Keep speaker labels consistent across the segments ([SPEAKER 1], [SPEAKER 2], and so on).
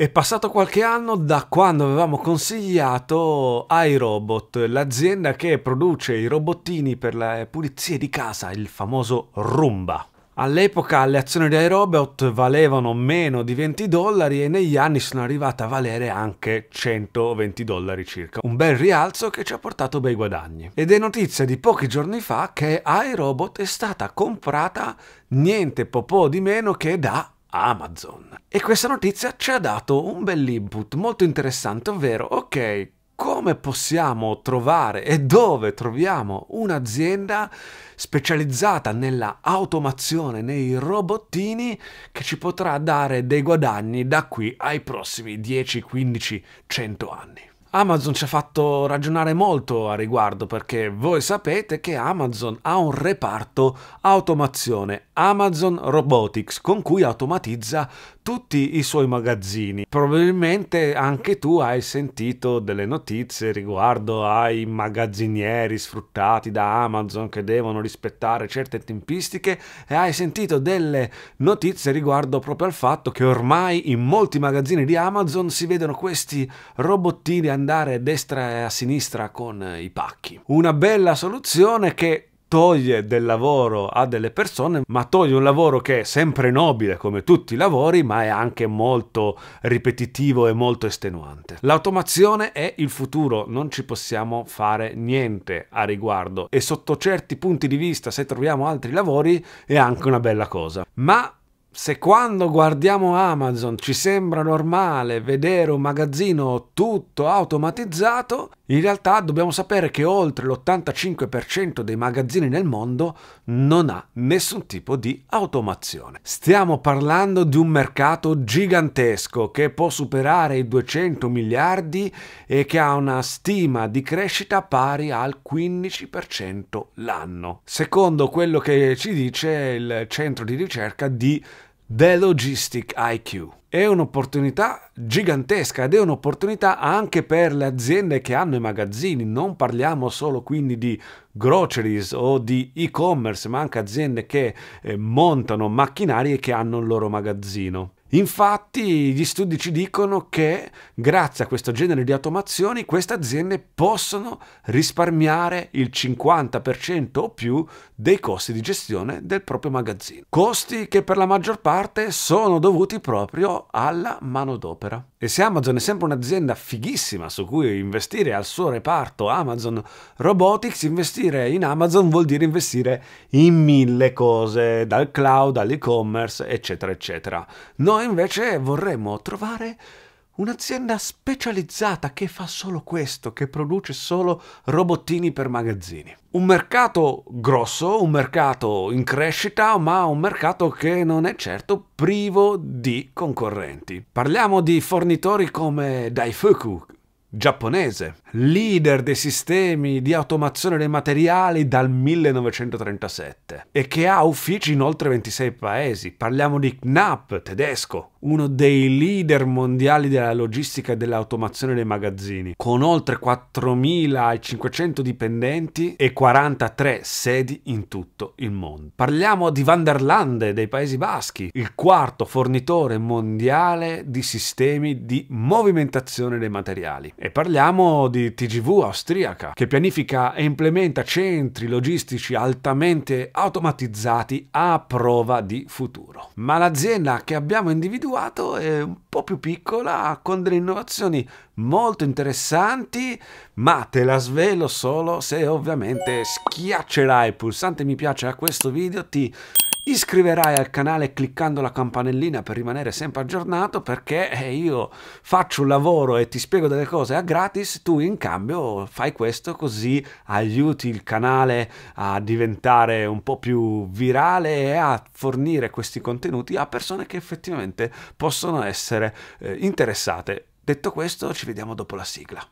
[SPEAKER 1] È passato qualche anno da quando avevamo consigliato iRobot, l'azienda che produce i robottini per le pulizie di casa, il famoso Roomba. All'epoca le azioni di iRobot valevano meno di 20 dollari e negli anni sono arrivate a valere anche 120 dollari circa. Un bel rialzo che ci ha portato bei guadagni. Ed è notizia di pochi giorni fa che iRobot è stata comprata niente po' di meno che da Amazon. E questa notizia ci ha dato un bell'input molto interessante, ovvero, ok, come possiamo trovare e dove troviamo un'azienda specializzata nella automazione, nei robottini, che ci potrà dare dei guadagni da qui ai prossimi 10, 15, 100 anni. Amazon ci ha fatto ragionare molto a riguardo perché voi sapete che Amazon ha un reparto automazione, Amazon Robotics, con cui automatizza tutti i suoi magazzini. Probabilmente anche tu hai sentito delle notizie riguardo ai magazzinieri sfruttati da Amazon che devono rispettare certe tempistiche e hai sentito delle notizie riguardo proprio al fatto che ormai in molti magazzini di Amazon si vedono questi robottini andare a destra e a sinistra con i pacchi. Una bella soluzione che toglie del lavoro a delle persone, ma toglie un lavoro che è sempre nobile come tutti i lavori, ma è anche molto ripetitivo e molto estenuante. L'automazione è il futuro, non ci possiamo fare niente a riguardo e sotto certi punti di vista, se troviamo altri lavori, è anche una bella cosa. Ma se quando guardiamo Amazon ci sembra normale vedere un magazzino tutto automatizzato, in realtà dobbiamo sapere che oltre l'85% dei magazzini nel mondo non ha nessun tipo di automazione. Stiamo parlando di un mercato gigantesco che può superare i 200 miliardi e che ha una stima di crescita pari al 15% l'anno, secondo quello che ci dice il centro di ricerca di The Logistic IQ è un'opportunità gigantesca ed è un'opportunità anche per le aziende che hanno i magazzini. Non parliamo solo quindi di groceries o di e-commerce, ma anche aziende che eh, montano macchinari e che hanno il loro magazzino. Infatti gli studi ci dicono che grazie a questo genere di automazioni queste aziende possono risparmiare il 50% o più dei costi di gestione del proprio magazzino. Costi che per la maggior parte sono dovuti proprio alla manodopera. E se Amazon è sempre un'azienda fighissima su cui investire al suo reparto Amazon Robotics, investire in Amazon vuol dire investire in mille cose, dal cloud all'e-commerce, eccetera, eccetera. Non noi invece vorremmo trovare un'azienda specializzata che fa solo questo, che produce solo robottini per magazzini. Un mercato grosso, un mercato in crescita, ma un mercato che non è certo privo di concorrenti. Parliamo di fornitori come Daifuku, giapponese, leader dei sistemi di automazione dei materiali dal 1937 e che ha uffici in oltre 26 paesi. Parliamo di Knapp, tedesco, uno dei leader mondiali della logistica e dell'automazione dei magazzini, con oltre 4.500 dipendenti e 43 sedi in tutto il mondo. Parliamo di Van der Lande dei Paesi Baschi, il quarto fornitore mondiale di sistemi di movimentazione dei materiali. E parliamo di di TGV austriaca, che pianifica e implementa centri logistici altamente automatizzati a prova di futuro. Ma l'azienda che abbiamo individuato è un po' più piccola, con delle innovazioni molto interessanti, ma te la svelo solo se ovviamente schiaccerai il pulsante mi piace a questo video, ti iscriverai al canale cliccando la campanellina per rimanere sempre aggiornato perché eh, io faccio un lavoro e ti spiego delle cose a gratis, tu in cambio fai questo così aiuti il canale a diventare un po' più virale e a fornire questi contenuti a persone che effettivamente possono essere eh, interessate. Detto questo, ci vediamo dopo la sigla.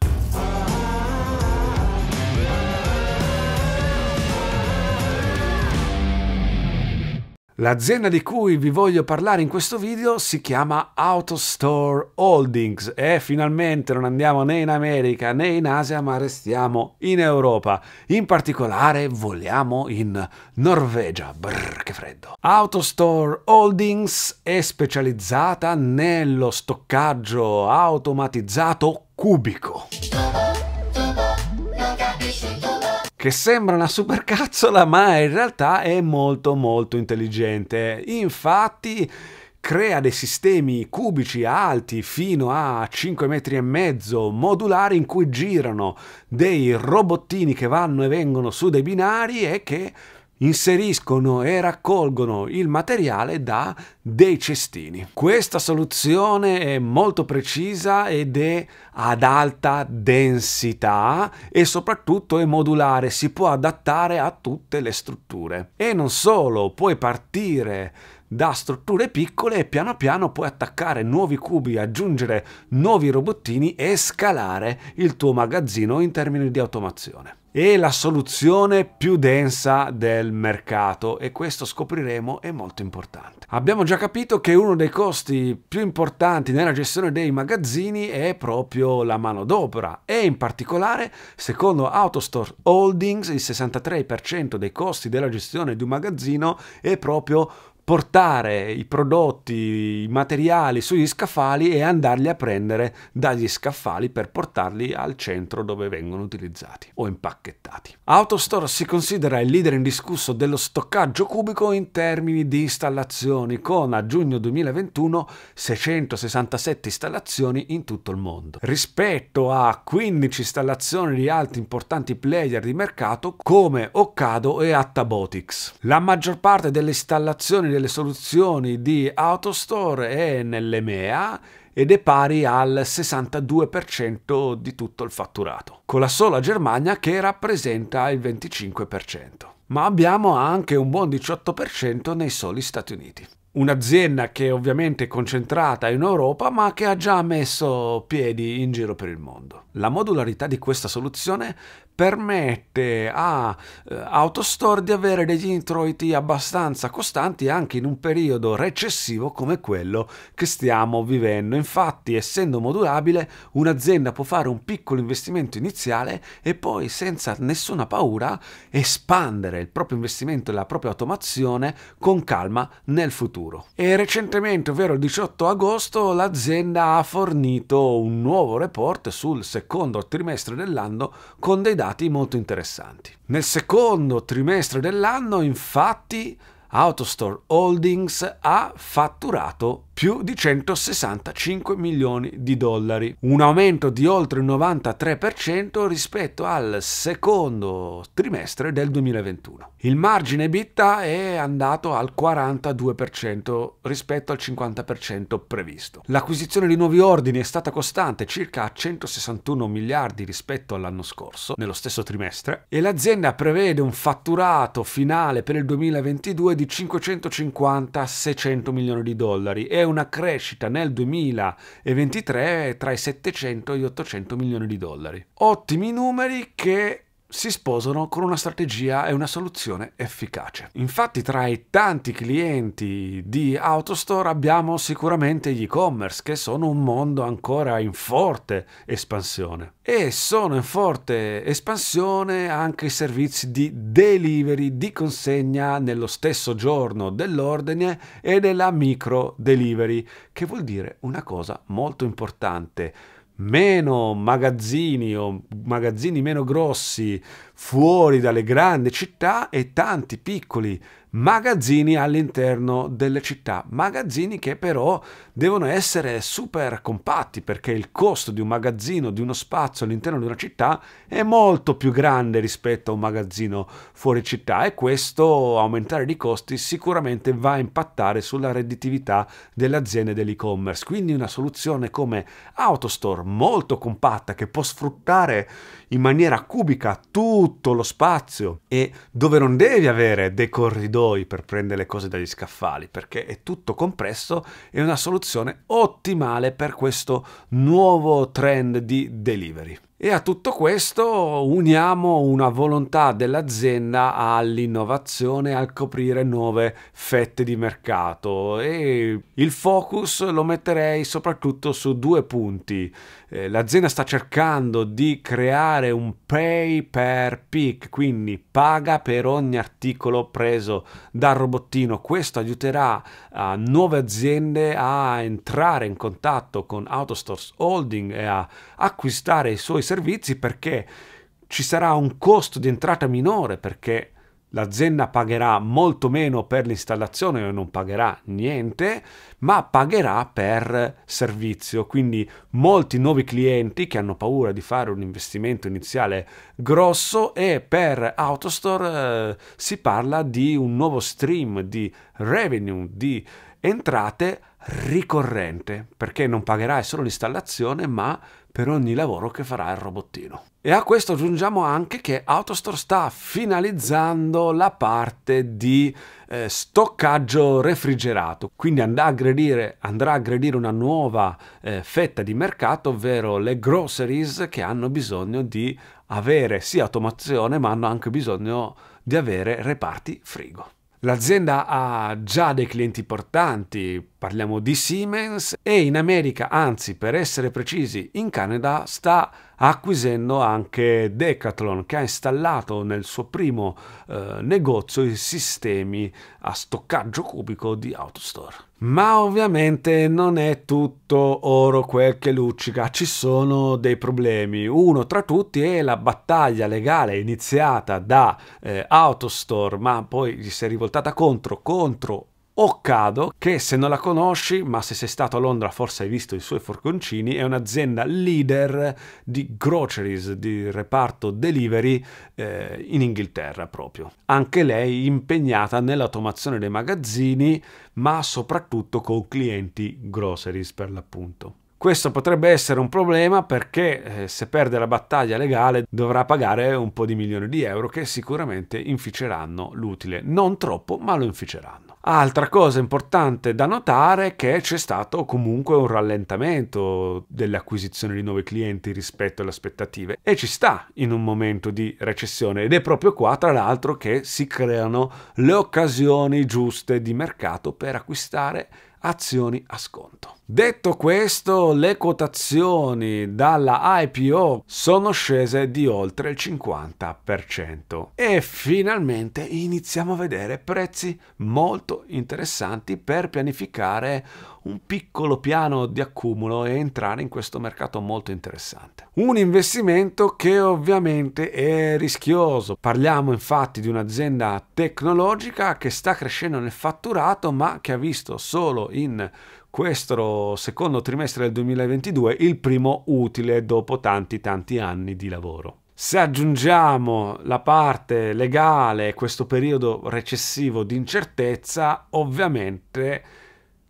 [SPEAKER 1] L'azienda di cui vi voglio parlare in questo video si chiama Autostore Holdings e finalmente non andiamo né in America né in Asia ma restiamo in Europa. In particolare voliamo in Norvegia. Brr, che freddo. Autostore Holdings è specializzata nello stoccaggio automatizzato cubico che sembra una supercazzola ma in realtà è molto molto intelligente. Infatti crea dei sistemi cubici alti fino a 5 metri e mezzo modulari in cui girano dei robottini che vanno e vengono su dei binari e che inseriscono e raccolgono il materiale da dei cestini. Questa soluzione è molto precisa ed è ad alta densità e soprattutto è modulare, si può adattare a tutte le strutture. E non solo, puoi partire da strutture piccole e piano piano puoi attaccare nuovi cubi, aggiungere nuovi robottini e scalare il tuo magazzino in termini di automazione e la soluzione più densa del mercato e questo scopriremo è molto importante. Abbiamo già capito che uno dei costi più importanti nella gestione dei magazzini è proprio la manodopera e in particolare secondo Autostore Holdings il 63% dei costi della gestione di un magazzino è proprio portare i prodotti, i materiali sugli scaffali e andarli a prendere dagli scaffali per portarli al centro dove vengono utilizzati o impacchettati. Autostore si considera il leader indiscusso dello stoccaggio cubico in termini di installazioni, con a giugno 2021 667 installazioni in tutto il mondo, rispetto a 15 installazioni di altri importanti player di mercato come Occado e Attabotics. La maggior parte delle installazioni delle soluzioni di Autostore è nell'EMEA ed è pari al 62% di tutto il fatturato, con la sola Germania che rappresenta il 25%. Ma abbiamo anche un buon 18% nei soli Stati Uniti un'azienda che ovviamente è concentrata in Europa ma che ha già messo piedi in giro per il mondo. La modularità di questa soluzione permette a eh, Autostore di avere degli introiti abbastanza costanti anche in un periodo recessivo come quello che stiamo vivendo. Infatti, essendo modulabile, un'azienda può fare un piccolo investimento iniziale e poi senza nessuna paura espandere il proprio investimento e la propria automazione con calma nel futuro. E recentemente, ovvero il 18 agosto, l'azienda ha fornito un nuovo report sul secondo trimestre dell'anno con dei dati dati molto interessanti. Nel secondo trimestre dell'anno, infatti, AutoStore Holdings ha fatturato più di 165 milioni di dollari, un aumento di oltre il 93% rispetto al secondo trimestre del 2021. Il margine EBITDA è andato al 42% rispetto al 50% previsto. L'acquisizione di nuovi ordini è stata costante, circa a 161 miliardi rispetto all'anno scorso, nello stesso trimestre, e l'azienda prevede un fatturato finale per il 2022 di 550-600 milioni di dollari e una crescita nel 2023 tra i 700 e gli 800 milioni di dollari. Ottimi numeri che si sposano con una strategia e una soluzione efficace. Infatti tra i tanti clienti di Autostore abbiamo sicuramente gli e-commerce che sono un mondo ancora in forte espansione e sono in forte espansione anche i servizi di delivery di consegna nello stesso giorno dell'ordine e della micro delivery che vuol dire una cosa molto importante meno magazzini o magazzini meno grossi, fuori dalle grandi città e tanti piccoli magazzini all'interno delle città, magazzini che però devono essere super compatti perché il costo di un magazzino, di uno spazio all'interno di una città è molto più grande rispetto a un magazzino fuori città e questo aumentare di costi sicuramente va a impattare sulla redditività delle aziende dell'e-commerce. Quindi una soluzione come AutoStore molto compatta che può sfruttare in maniera cubica tutto lo spazio e dove non devi avere dei corridoi per prendere le cose dagli scaffali perché è tutto compresso è una soluzione ottimale per questo nuovo trend di delivery. E a tutto questo uniamo una volontà dell'azienda all'innovazione, al coprire nuove fette di mercato e il focus lo metterei soprattutto su due punti. Eh, l'azienda sta cercando di creare un pay per pick, quindi paga per ogni articolo preso dal robottino. Questo aiuterà uh, nuove aziende a entrare in contatto con Autostores Holding e a acquistare i suoi servizi perché ci sarà un costo di entrata minore perché L'azienda pagherà molto meno per l'installazione, non pagherà niente, ma pagherà per servizio. Quindi molti nuovi clienti che hanno paura di fare un investimento iniziale grosso e per Autostore eh, si parla di un nuovo stream di revenue, di entrate ricorrente, perché non pagherai solo l'installazione, ma per ogni lavoro che farà il robottino. E a questo aggiungiamo anche che AutoStore sta finalizzando la parte di eh, stoccaggio refrigerato, quindi andrà a aggredire, andrà a aggredire una nuova eh, fetta di mercato, ovvero le groceries che hanno bisogno di avere sì automazione ma hanno anche bisogno di avere reparti frigo. L'azienda ha già dei clienti importanti, parliamo di Siemens, e in America, anzi per essere precisi in Canada, sta acquisendo anche Decathlon che ha installato nel suo primo eh, negozio i sistemi a stoccaggio cubico di Autostore. Ma ovviamente non è tutto oro quel che luccica, ci sono dei problemi. Uno tra tutti è la battaglia legale iniziata da eh, Autostore, ma poi gli si è rivoltata contro, contro Occado, che se non la conosci, ma se sei stato a Londra forse hai visto i suoi forconcini, è un'azienda leader di groceries, di reparto delivery eh, in Inghilterra proprio. Anche lei impegnata nell'automazione dei magazzini, ma soprattutto con clienti groceries per l'appunto. Questo potrebbe essere un problema perché eh, se perde la battaglia legale dovrà pagare un po' di milioni di euro che sicuramente inficeranno l'utile. Non troppo, ma lo inficeranno. Altra cosa importante da notare è che c'è stato comunque un rallentamento dell'acquisizione di nuovi clienti rispetto alle aspettative e ci sta in un momento di recessione ed è proprio qua tra l'altro che si creano le occasioni giuste di mercato per acquistare azioni a sconto. Detto questo, le quotazioni dalla IPO sono scese di oltre il 50% e finalmente iniziamo a vedere prezzi molto interessanti per pianificare un piccolo piano di accumulo e entrare in questo mercato molto interessante. Un investimento che ovviamente è rischioso. Parliamo infatti di un'azienda tecnologica che sta crescendo nel fatturato ma che ha visto solo in questo secondo trimestre del 2022 il primo utile dopo tanti tanti anni di lavoro. Se aggiungiamo la parte legale, questo periodo recessivo di incertezza, ovviamente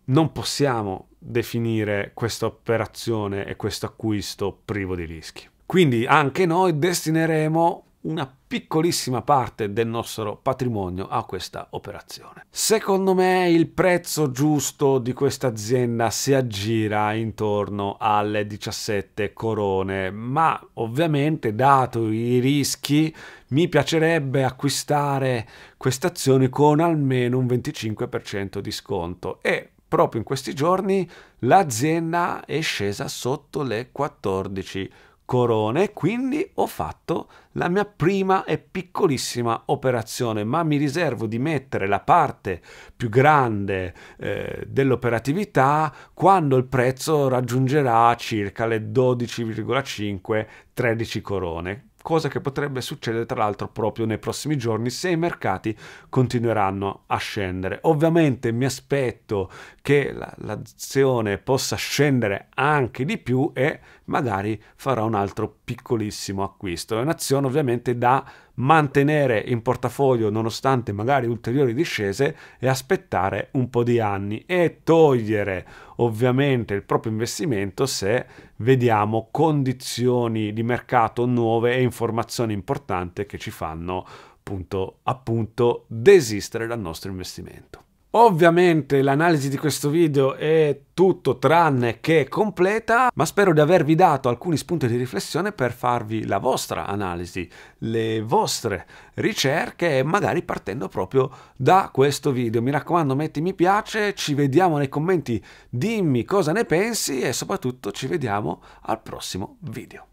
[SPEAKER 1] non possiamo definire questa operazione e questo acquisto privo di rischi. Quindi anche noi destineremo una piccolissima parte del nostro patrimonio a questa operazione. Secondo me il prezzo giusto di questa azienda si aggira intorno alle 17 corone, ma ovviamente dato i rischi mi piacerebbe acquistare questa azione con almeno un 25% di sconto e proprio in questi giorni l'azienda è scesa sotto le 14 corone corone, quindi ho fatto la mia prima e piccolissima operazione, ma mi riservo di mettere la parte più grande eh, dell'operatività quando il prezzo raggiungerà circa le 12,5-13 corone cosa che potrebbe succedere tra l'altro proprio nei prossimi giorni se i mercati continueranno a scendere. Ovviamente mi aspetto che l'azione possa scendere anche di più e magari farò un altro piccolissimo acquisto. È un'azione ovviamente da mantenere in portafoglio nonostante magari ulteriori discese e aspettare un po' di anni e togliere ovviamente il proprio investimento se vediamo condizioni di mercato nuove e informazioni importanti che ci fanno appunto, appunto desistere dal nostro investimento. Ovviamente l'analisi di questo video è tutto tranne che completa, ma spero di avervi dato alcuni spunti di riflessione per farvi la vostra analisi, le vostre ricerche, magari partendo proprio da questo video. Mi raccomando, metti mi piace, ci vediamo nei commenti, dimmi cosa ne pensi e soprattutto ci vediamo al prossimo video.